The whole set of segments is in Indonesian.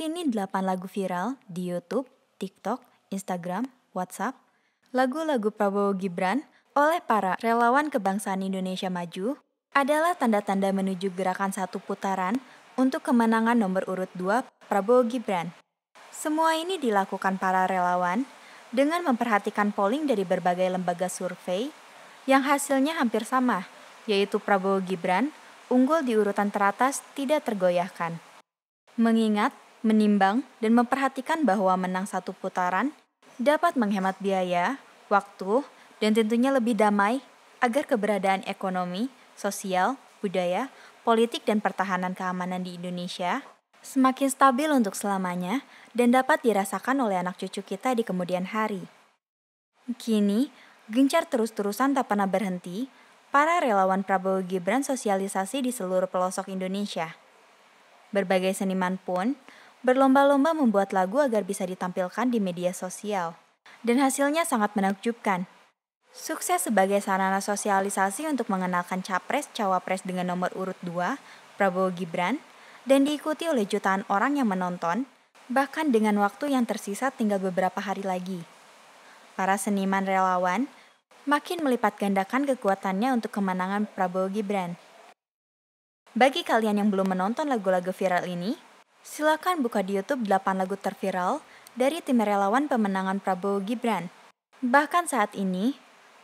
ini 8 lagu viral di YouTube, TikTok, Instagram, WhatsApp, lagu-lagu Prabowo Gibran oleh para relawan kebangsaan Indonesia Maju adalah tanda-tanda menuju gerakan satu putaran untuk kemenangan nomor urut 2 Prabowo Gibran. Semua ini dilakukan para relawan dengan memperhatikan polling dari berbagai lembaga survei yang hasilnya hampir sama, yaitu Prabowo Gibran unggul di urutan teratas tidak tergoyahkan. Mengingat menimbang dan memperhatikan bahwa menang satu putaran dapat menghemat biaya, waktu, dan tentunya lebih damai agar keberadaan ekonomi, sosial, budaya, politik, dan pertahanan keamanan di Indonesia semakin stabil untuk selamanya dan dapat dirasakan oleh anak cucu kita di kemudian hari. Kini, gencar terus-terusan tak pernah berhenti, para relawan Prabowo Gibran sosialisasi di seluruh pelosok Indonesia. Berbagai seniman pun berlomba-lomba membuat lagu agar bisa ditampilkan di media sosial. Dan hasilnya sangat menakjubkan. Sukses sebagai sarana sosialisasi untuk mengenalkan capres-cawapres dengan nomor urut 2, Prabowo Gibran, dan diikuti oleh jutaan orang yang menonton, bahkan dengan waktu yang tersisa tinggal beberapa hari lagi. Para seniman relawan makin melipat gandakan kekuatannya untuk kemenangan Prabowo Gibran. Bagi kalian yang belum menonton lagu-lagu viral ini, Silakan buka di YouTube 8 lagu terviral dari tim relawan pemenangan Prabowo Gibran. Bahkan saat ini,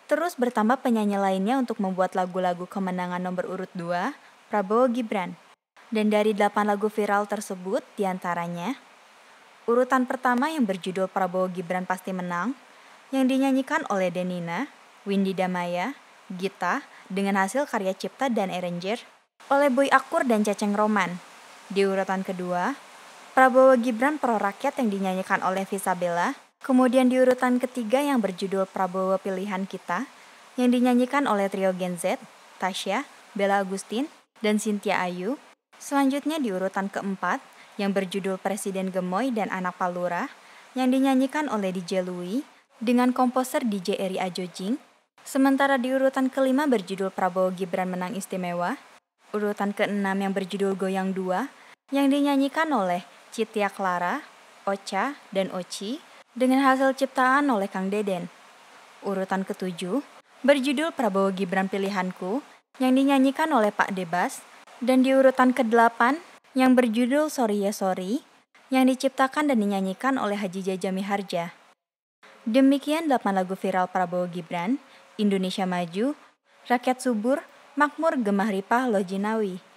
terus bertambah penyanyi lainnya untuk membuat lagu-lagu kemenangan nomor urut 2, Prabowo Gibran. Dan dari 8 lagu viral tersebut, diantaranya, urutan pertama yang berjudul Prabowo Gibran Pasti Menang, yang dinyanyikan oleh Denina, Windy Damaya, Gita, dengan hasil karya cipta dan arranger, oleh Boy Akur dan Caceng Roman, di urutan kedua, Prabowo Gibran Pro Rakyat yang dinyanyikan oleh Visabella. Kemudian di urutan ketiga yang berjudul Prabowo Pilihan Kita yang dinyanyikan oleh trio Gen Z, Tasya, Bella Agustin, dan Cynthia Ayu. Selanjutnya di urutan keempat yang berjudul Presiden Gemoy dan Anak Palura yang dinyanyikan oleh DJ Louis dengan komposer DJ Eri Ajojing. Sementara di urutan kelima berjudul Prabowo Gibran Menang Istimewa urutan ke-6 yang berjudul Goyang 2 yang dinyanyikan oleh Citia Clara, Ocha, dan Oci dengan hasil ciptaan oleh Kang Deden. Urutan ke-7 berjudul Prabowo Gibran Pilihanku yang dinyanyikan oleh Pak Debas dan di urutan ke-8 yang berjudul Sorry Ya Sorry yang diciptakan dan dinyanyikan oleh Haji Jajami Harja. Demikian 8 lagu viral Prabowo Gibran, Indonesia Maju, Rakyat Subur, Makmur Gemah Ripah Lojinawi